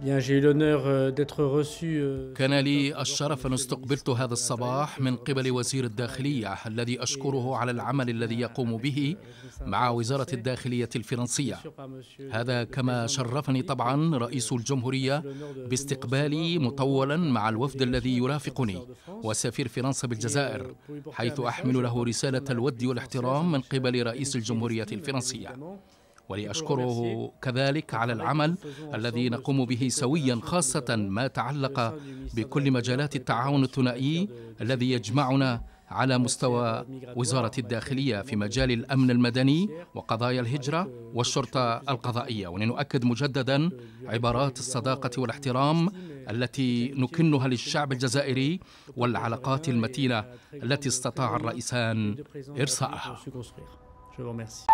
Euh, euh, كان لي الشرف أن استقبلت هذا الصباح من قبل وزير الداخلية الذي أشكره على العمل الذي يقوم به مع وزارة الداخلية الفرنسية هذا كما شرفني طبعا رئيس الجمهورية باستقبالي مطولا مع الوفد الذي يرافقني وسفير فرنسا بالجزائر حيث أحمل له رسالة الود والاحترام من قبل رئيس الجمهورية الفرنسية ولأشكره كذلك على العمل الذي نقوم به سويا خاصة ما تعلق بكل مجالات التعاون الثنائي الذي يجمعنا على مستوى وزارة الداخلية في مجال الأمن المدني وقضايا الهجرة والشرطة القضائية ولنؤكد مجددا عبارات الصداقة والاحترام التي نكنها للشعب الجزائري والعلاقات المتينة التي استطاع الرئيسان إرساءها Je vous remercie.